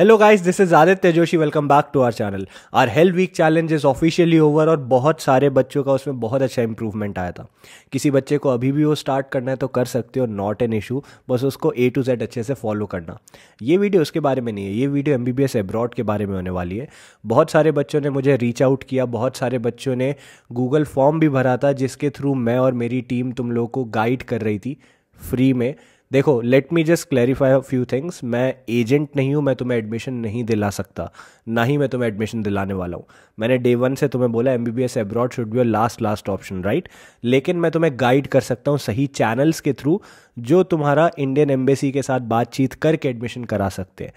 Hello guys this is Aditya Joshi welcome back to our channel our health week challenge is officially over और बहुत सारे बच्चों का उसमें बहुत अच्छा इंप्रूवमेंट आया था किसी बच्चे को अभी भी वो स्टार्ट करना है तो कर सकते हो नॉट एन इशू बस उसको ए टू जेड अच्छे से फॉलो करना ये वीडियो उसके बारे में नहीं है ये video M B B S abroad के बारे में होने वाली है बहुत सारे बच्चों ने मुझे रीच आउट किया बहुत सारे बच्चों ने गूगल फॉर्म भी भरा था जिसके थ्रू मैं और मेरी टीम तुम लोगों को गाइड कर रही थी फ्री में देखो let me just clarify a few things मैं एजेंट नहीं हूँ मैं तुम्हें एडमिशन नहीं दिला सकता ना ही मैं तुम्हें एडमिशन दिलाने वाला हूँ मैंने डे वन से तुम्हें बोला M B B S abroad should be your last last option right लेकिन मैं तुम्हें गाइड कर सकता हूँ सही चैनल्स के थ्रू जो तुम्हारा इंडियन एम्बेसी के साथ बातचीत करके एडमिशन करा सकते हैं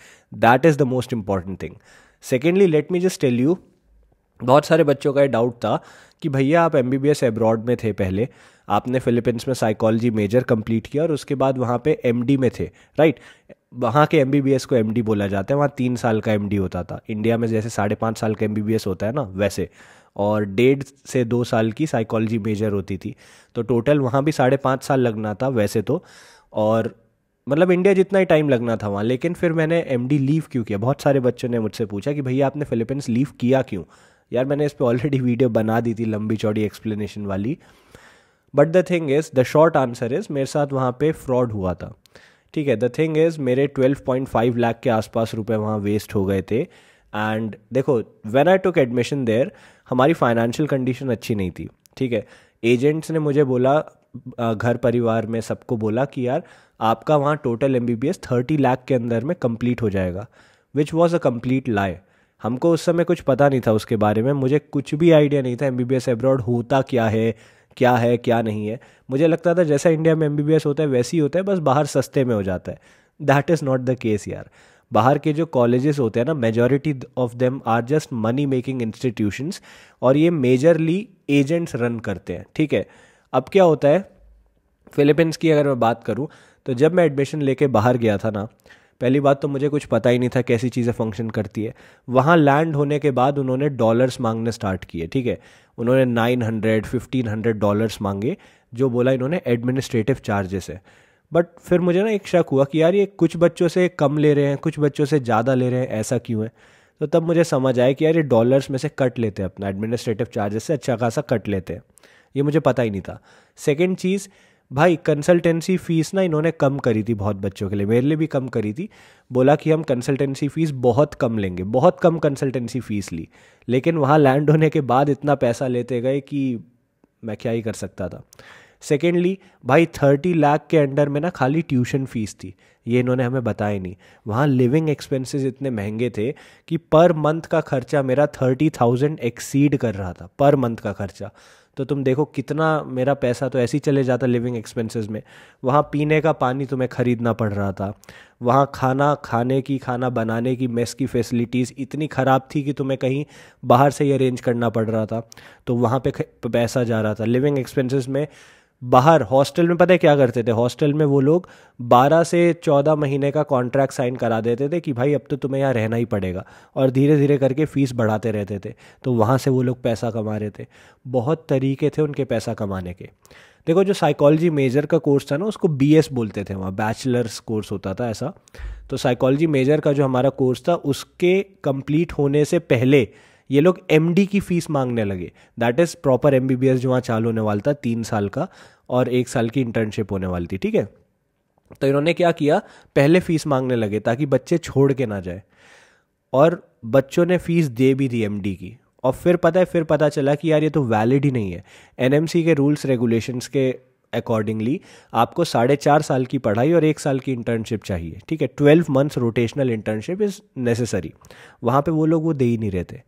that is the most important thing secondly let me just tell you बहुत सारे बच्चों का ये डाउट था कि भैया आप M B B S abroad में थे पहले आपने फिलीपींस में साइकोलॉजी मेजर कंप्लीट किया और उसके बाद वहाँ पे एमडी में थे राइट वहाँ के एम को एम बोला जाता है वहाँ तीन साल का एम होता था इंडिया में जैसे साढ़े पाँच साल का एम होता है ना वैसे और डेढ़ से दो साल की साइकोलॉजी मेजर होती थी तो टोटल वहाँ भी साढ़े पाँच साल लगना था वैसे तो और मतलब इंडिया जितना ही टाइम लगना था वहाँ लेकिन फिर मैंने एम लीव क्यों किया बहुत सारे बच्चों ने मुझसे पूछा कि भैया आपने फिलीपींस लीव किया क्यों यार मैंने इस पर ऑलरेडी वीडियो बना दी थी लंबी चौड़ी एक्सप्लेनेशन वाली but the thing is the short answer is मेरे साथ वहाँ पे फ्रॉड हुआ था ठीक है द थिंग इज़ मेरे 12.5 लाख के आसपास रुपए वहाँ वेस्ट हो गए थे एंड देखो when I took admission there हमारी फाइनेंशियल कंडीशन अच्छी नहीं थी ठीक है एजेंट्स ने मुझे बोला घर परिवार में सबको बोला कि यार आपका वहाँ total M B B S thirty lakh के अंदर में कंप्लीट हो जाएगा विच वॉज़ अ कम्प्लीट लाई हमको उस समय कुछ पता नहीं था उसके बारे में मुझे कुछ भी आइडिया नहीं था M B B S abroad होता क्या है क्या है क्या नहीं है मुझे लगता था जैसा इंडिया में एम होता है वैसे ही होता है बस बाहर सस्ते में हो जाता है that is not the case यार बाहर के जो कॉलेजेस होते हैं ना majority of them are just money making institutions और ये मेजरली एजेंट्स रन करते हैं ठीक है अब क्या होता है फिलीपींस की अगर मैं बात करूँ तो जब मैं एडमिशन लेके बाहर गया था ना पहली बात तो मुझे कुछ पता ही नहीं था कैसी चीज़ें फंक्शन करती है वहाँ लैंड होने के बाद उन्होंने डॉलर्स मांगने स्टार्ट किए ठीक है उन्होंने nine hundred fifteen hundred dollars मांगे जो बोला इन्होंने एडमिनिस्ट्रेटिव चार्जेस है बट फिर मुझे ना एक शक हुआ कि यार ये कुछ बच्चों से कम ले रहे हैं कुछ बच्चों से ज़्यादा ले रहे हैं ऐसा क्यों है तो तब मुझे समझ आया कि यार ये डॉलर्स में से कट लेते हैं अपना एडमिनिस्ट्रेटिव चार्जेस से अच्छा खासा कट लेते हैं ये मुझे पता ही नहीं था सेकेंड चीज़ भाई कंसल्टेंसी फ़ीस ना इन्होंने कम करी थी बहुत बच्चों के लिए मेरे लिए भी कम करी थी बोला कि हम कंसल्टेंसी फ़ीस बहुत कम लेंगे बहुत कम कंसल्टेंसी फ़ीस ली लेकिन वहाँ लैंड होने के बाद इतना पैसा लेते गए कि मैं क्या ही कर सकता था सेकेंडली भाई थर्टी लाख के अंडर में ना खाली ट्यूशन फीस थी ये इन्होंने हमें बताया नहीं वहाँ लिविंग एक्सपेंसेस इतने महंगे थे कि पर मंथ का खर्चा मेरा थर्टी थाउजेंड एक्सीड कर रहा था पर मंथ का खर्चा तो तुम देखो कितना मेरा पैसा तो ऐसे ही चले जाता लिविंग एक्सपेंसेस में वहाँ पीने का पानी तुम्हें ख़रीदना पड़ रहा था वहाँ खाना खाने की खाना बनाने की मेस की फैसिलिटीज़ इतनी ख़राब थी कि तुम्हें कहीं बाहर से ही अरेंज करना पड़ रहा था तो वहाँ पे पैसा जा रहा था लिविंग एक्सपेंसेस में बाहर हॉस्टल में पता है क्या करते थे हॉस्टल में वो लोग 12 से 14 महीने का कॉन्ट्रैक्ट साइन करा देते थे कि भाई अब तो तुम्हें यहाँ रहना ही पड़ेगा और धीरे धीरे करके फ़ीस बढ़ाते रहते थे तो वहाँ से वो लोग पैसा कमा रहे थे बहुत तरीके थे उनके पैसा कमाने के देखो जो साइकोलॉजी मेजर का कोर्स था ना उसको बी बोलते थे वहाँ बैचलर्स कोर्स होता था ऐसा तो साइकोलॉजी मेजर का जो हमारा कोर्स था उसके कंप्लीट होने से पहले ये लोग एम की फ़ीस मांगने लगे दैट इज़ प्रॉपर एम जो वहाँ चालू होने वाला था तीन साल का और एक साल की इंटर्नशिप होने वाली थी ठीक है तो इन्होंने क्या किया पहले फ़ीस मांगने लगे ताकि बच्चे छोड़ के ना जाए और बच्चों ने फ़ीस दे भी दी एम की और फिर पता है फिर पता चला कि यार ये तो वैलिड ही नहीं है एन के रूल्स रेगुलेशंस के अकॉर्डिंगली आपको साढ़े चार साल की पढ़ाई और एक साल की इंटर्नशिप चाहिए ठीक है twelve months rotational internship is necessary वहाँ पे वो लोग वो दे ही नहीं रहते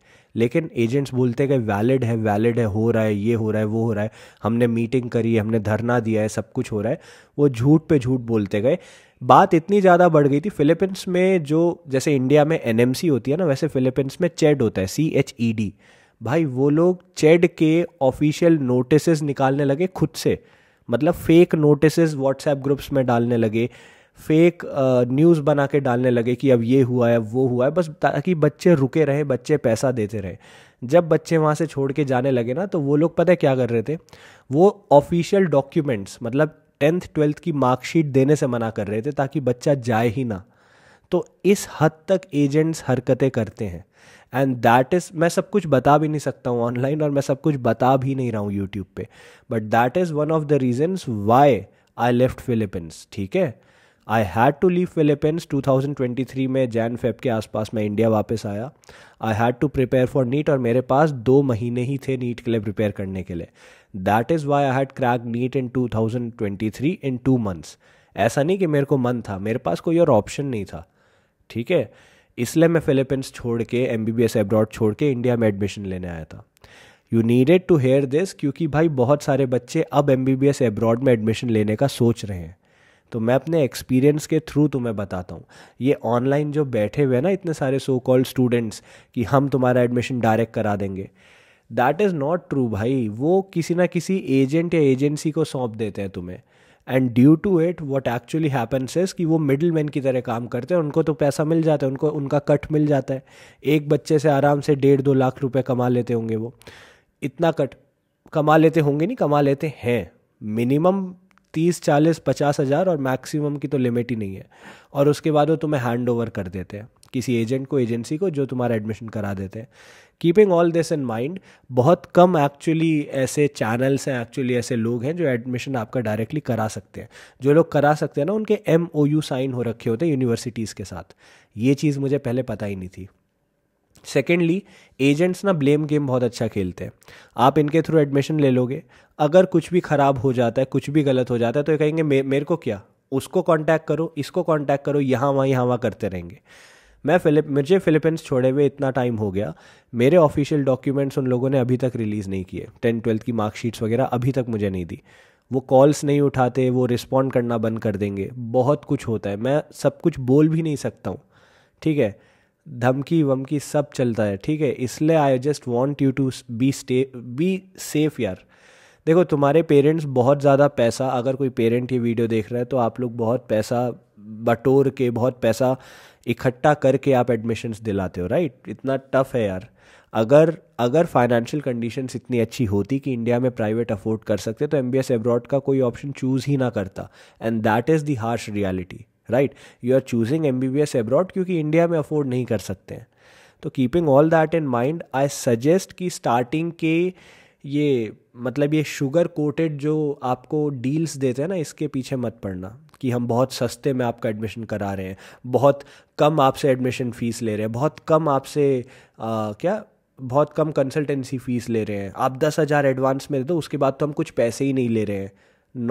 लेकिन एजेंट्स बोलते गए वैलिड है वैलिड है हो रहा है ये हो रहा है वो हो रहा है हमने मीटिंग करी है हमने धरना दिया है सब कुछ हो रहा है वो झूठ पे झूठ बोलते गए बात इतनी ज़्यादा बढ़ गई थी फिलीपींस में जो जैसे इंडिया में एन होती है ना वैसे फिलीपींस में चेड होता है सी एच ई डी भाई वो लोग चेड के ऑफिशियल नोटिस निकालने लगे खुद से मतलब फेक नोटिस व्हाट्सएप ग्रुप्स में डालने लगे फेक न्यूज़ बना के डालने लगे कि अब ये हुआ है अब वो हुआ है बस ताकि बच्चे रुके रहे बच्चे पैसा देते रहे जब बच्चे वहाँ से छोड़ के जाने लगे ना तो वो लोग पता है क्या कर रहे थे वो ऑफिशियल डॉक्यूमेंट्स मतलब टेंथ ट्वेल्थ की मार्कशीट देने से मना कर रहे थे ताकि बच्चा जाए ही ना तो इस हद तक एजेंट्स हरकतें करते हैं एंड दैट इज़ मैं सब कुछ बता भी नहीं सकता हूँ ऑनलाइन और मैं सब कुछ बता भी नहीं रहा हूँ यूट्यूब पे but that is one of the reasons why I left Philippines ठीक है I had to leave Philippines 2023 में जैन फेब के आसपास मैं इंडिया वापस आया I had to prepare for NEET और मेरे पास दो महीने ही थे नीट के लिए प्रिपेयर करने के लिए that is why I had crack NEET in 2023 in two months ऐसा नहीं कि मेरे को मन था मेरे पास कोई और ऑप्शन नहीं था ठीक है इसलिए मैं फिलीपींस छोड़ के M B B S abroad छोड़ के इंडिया में एडमिशन लेने आया था you needed to hear this क्योंकि भाई बहुत सारे बच्चे अब M B B S abroad में एडमिशन लेने का सोच रहे हैं तो मैं अपने एक्सपीरियंस के थ्रू तुम्हें बताता हूँ ये ऑनलाइन जो बैठे हुए हैं ना इतने सारे सो कॉल्ड स्टूडेंट्स कि हम तुम्हारा एडमिशन डायरेक्ट करा देंगे दैट इज़ नॉट ट्रू भाई वो किसी ना किसी एजेंट या एजेंसी को सौंप देते हैं तुम्हें and due to it what actually happens is कि वो मिडिल मैन की तरह काम करते हैं उनको तो पैसा मिल जाता है उनको उनका कट मिल जाता है एक बच्चे से आराम से डेढ़ दो लाख रुपए कमा लेते होंगे वो इतना कट कमा लेते होंगे नहीं कमा लेते हैं मिनिमम तीस चालीस पचास हज़ार और मैक्सिमम की तो लिमिट ही नहीं है और उसके बाद वो तुम्हें हैंड ओवर कर देते हैं किसी एजेंट को एजेंसी को जो तुम्हारा एडमिशन करा देते हैं keeping all this in mind बहुत कम एक्चुअली ऐसे चैनल्स हैं एक्चुअली ऐसे लोग हैं जो एडमिशन आपका डायरेक्टली करा सकते हैं जो लोग करा सकते हैं ना उनके एम ओ यू साइन हो रखे होते हैं यूनिवर्सिटीज़ के साथ ये चीज़ मुझे पहले पता ही नहीं थी सेकेंडली एजेंट्स ना ब्लेम गेम बहुत अच्छा खेलते हैं आप इनके थ्रू एडमिशन ले लोगे अगर कुछ भी ख़राब हो जाता है कुछ भी गलत हो जाता है तो ये कहेंगे मे मेरे को क्या उसको कांटेक्ट करो इसको कांटेक्ट करो यहाँ वहाँ यहाँ वहाँ करते रहेंगे मैं फिलिप मुझे फिलिपींस छोड़े हुए इतना टाइम हो गया मेरे ऑफिशियल डॉक्यूमेंट्स उन लोगों ने अभी तक रिलीज़ नहीं किए टेंथ ट्वेल्थ की मार्कशीट्स वगैरह अभी तक मुझे नहीं दी वो कॉल्स नहीं उठाते वो रिस्पॉन्ड करना बंद कर देंगे बहुत कुछ होता है मैं सब कुछ बोल भी नहीं सकता हूँ ठीक है धमकी वमकी सब चलता है ठीक है इसलिए I just want you to be stay be safe यार देखो तुम्हारे पेरेंट्स बहुत ज़्यादा पैसा अगर कोई पेरेंट ये वीडियो देख रहा है तो आप लोग बहुत पैसा बटोर के बहुत पैसा इकट्ठा करके आप एडमिशन्स दिलाते हो राइट इतना टफ है यार अगर अगर फाइनेंशियल कंडीशंस इतनी अच्छी होती कि इंडिया में प्राइवेट अफोर्ड कर सकते तो एम बी एस एब्रॉड का कोई ऑप्शन चूज़ ही ना करता and that is the harsh reality right you are choosing M B B S abroad क्योंकि इंडिया में अफोर्ड नहीं कर सकते हैं तो keeping all that in mind I suggest कि स्टार्टिंग के ये मतलब ये शुगर कोटेड जो आपको डील्स देते हैं ना इसके पीछे मत पड़ना कि हम बहुत सस्ते में आपका एडमिशन करा रहे हैं बहुत कम आपसे एडमिशन फ़ीस ले रहे हैं बहुत कम आपसे क्या बहुत कम कंसल्टेंसी फ़ीस ले रहे हैं आप दस हज़ार एडवांस में दे दो उसके बाद तो हम कुछ पैसे ही नहीं ले रहे हैं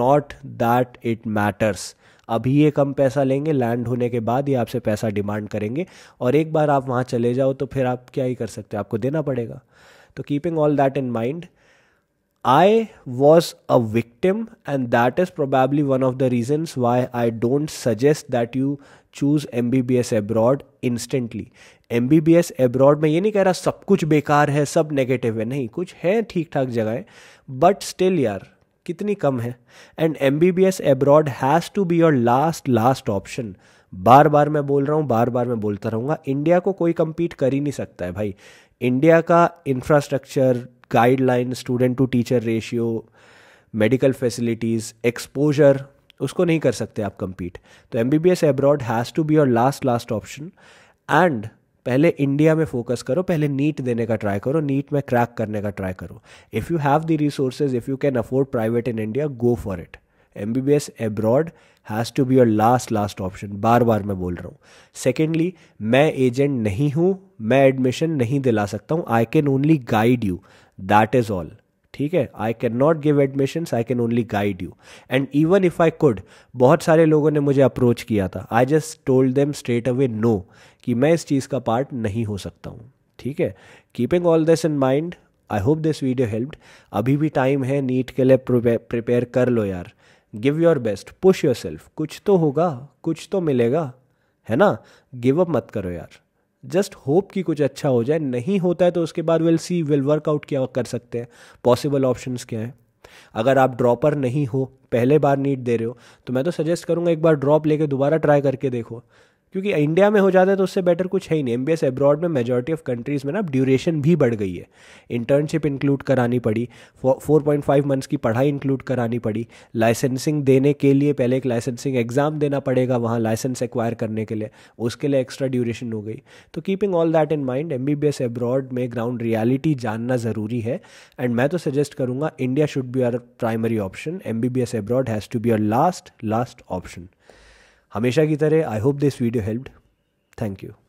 नॉट दैट इट मैटर्स अभी ये कम पैसा लेंगे लैंड होने के बाद ही आपसे पैसा डिमांड करेंगे और एक बार आप वहाँ चले जाओ तो फिर आप क्या ही कर सकते हो आपको देना पड़ेगा तो keeping all that in mind I was a victim, and that is probably one of the reasons why I don't suggest that you choose MBBS abroad instantly. MBBS abroad में ये नहीं कह रहा सब कुछ बेकार है सब नेगेटिव है नहीं कुछ है ठीक ठाक जगह बट स्टिल यार कितनी कम है and M B B S abroad has to be your last last option बार बार मैं बोल रहा हूँ बार बार मैं बोलता रहूँगा इंडिया को कोई कम्पीट कर ही नहीं सकता है भाई इंडिया का infrastructure guideline student to teacher ratio medical facilities exposure उसको नहीं कर सकते आप कम्पीट तो M B B S abroad has to be your last last option and पहले इंडिया में फोकस करो पहले नीट देने का ट्राई करो नीट में क्रैक करने का ट्राई करो if you have the resources if you can afford private in India go for it M B B S abroad has to be your last last option बार बार मैं बोल रहा हूँ सेकेंडली मैं एजेंट नहीं हूँ मैं एडमिशन नहीं दिला सकता हूँ I can only guide you that is all ठीक है I can not give admissions I can only guide you and even if I could बहुत सारे लोगों ने मुझे अप्रोच किया था I just told them straight away no कि मैं इस चीज़ का पार्ट नहीं हो सकता हूँ ठीक है keeping all this in mind I hope this video helped अभी भी टाइम है नीट के लिए प्रिपेयर कर लो यार give your best push yourself कुछ तो होगा कुछ तो मिलेगा है ना गिव अप मत करो यार जस्ट होप कि कुछ अच्छा हो जाए नहीं होता है तो उसके बाद विल सी विल वर्कआउट क्या कर सकते हैं पॉसिबल ऑप्शन क्या हैं अगर आप ड्रॉपर नहीं हो पहले बार नीट दे रहे हो तो मैं तो सजेस्ट करूंगा एक बार ड्रॉप लेके दोबारा ट्राई करके देखो क्योंकि इंडिया में हो जाता है तो उससे बेटर कुछ है ही नहीं एम बी एब्रॉड में मेजोरिटी ऑफ कंट्रीज़ में ना ड्यूरेशन भी बढ़ गई है इंटर्नशिप इंक्लूड करानी पड़ी फोर पॉइंट फाइव मंथ्स की पढ़ाई इंक्लूड करानी पड़ी लाइसेंसिंग देने के लिए पहले एक लाइसेंसिंग एग्ज़ाम देना पड़ेगा वहाँ लाइसेंस एक्वायर करने के लिए उसके लिए एक्स्ट्रा ड्यूरेशन हो गई तो keeping all that in mind M B B S abroad में ग्राउंड रियलिटी जानना ज़रूरी है एंड मैं तो सजेस्ट करूँगा India should be our primary option M B B S abroad has to be our last last option हमेशा की तरह I hope this video helped thank you